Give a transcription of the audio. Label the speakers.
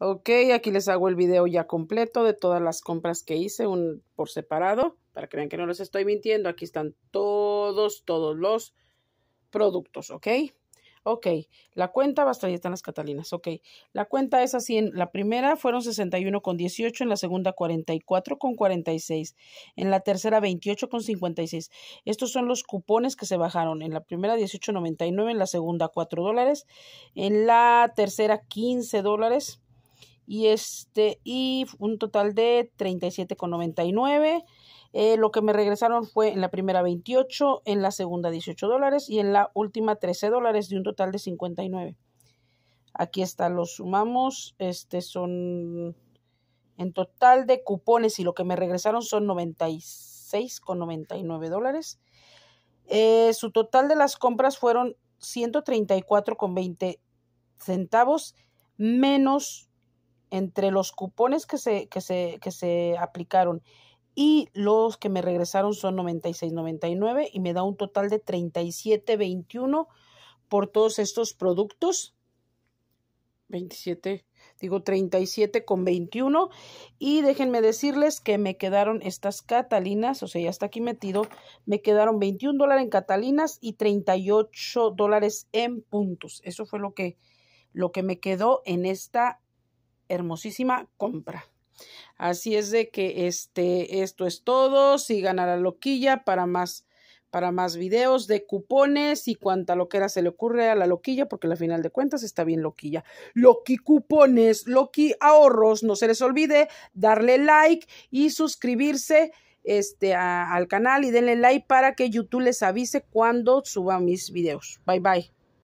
Speaker 1: Ok, aquí les hago el video ya completo de todas las compras que hice un, por separado, para que vean que no les estoy mintiendo. Aquí están todos, todos los productos, ¿ok? Ok, la cuenta, basta, ahí están las Catalinas, ok. La cuenta es así, en la primera fueron 61,18, en la segunda 44,46, en la tercera 28,56. Estos son los cupones que se bajaron, en la primera 18,99, en la segunda 4 dólares, en la tercera 15 dólares, y este y un total de 37,99. Eh, lo que me regresaron fue en la primera 28, en la segunda 18 dólares y en la última 13 dólares de un total de 59. Aquí está, lo sumamos. Este son en total de cupones y lo que me regresaron son 96,99 dólares. Eh, su total de las compras fueron 134,20 centavos menos entre los cupones que se, que se, que se aplicaron y los que me regresaron son 96.99 y me da un total de 37.21 por todos estos productos. 27, digo 37 con 21 y déjenme decirles que me quedaron estas catalinas, o sea, ya está aquí metido, me quedaron 21 dólares en catalinas y 38 dólares en puntos. Eso fue lo que, lo que me quedó en esta hermosísima compra. Así es de que este, esto es todo. Sigan a la loquilla para más, para más videos de cupones y cuanta loquera se le ocurre a la loquilla, porque la final de cuentas está bien loquilla. Loqui cupones, loqui ahorros. No se les olvide darle like y suscribirse este, al canal y denle like para que YouTube les avise cuando suba mis videos. Bye bye.